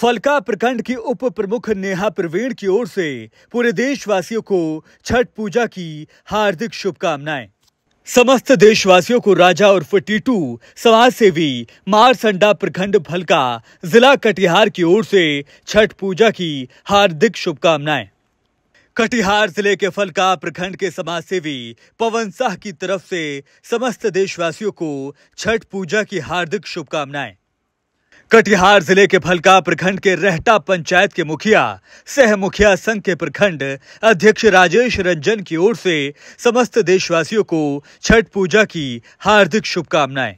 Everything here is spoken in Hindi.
फलका प्रखंड की उप प्रमुख नेहा प्रवीण की ओर से पूरे देशवासियों को छठ पूजा की हार्दिक शुभकामनाएं समस्त देशवासियों को राजा उर्फ टीटू समाज सेवी मारसंडा प्रखंड फलका जिला कटिहार की ओर से छठ पूजा की हार्दिक शुभकामनाएं कटिहार जिले के फलका प्रखंड के समाज सेवी पवन साह की तरफ से समस्त देशवासियों को छठ पूजा की हार्दिक शुभकामनाएं कटिहार जिले के फलका प्रखंड के रहटा पंचायत के मुखिया सह मुखिया संघ के प्रखंड अध्यक्ष राजेश रंजन की ओर से समस्त देशवासियों को छठ पूजा की हार्दिक शुभकामनाएं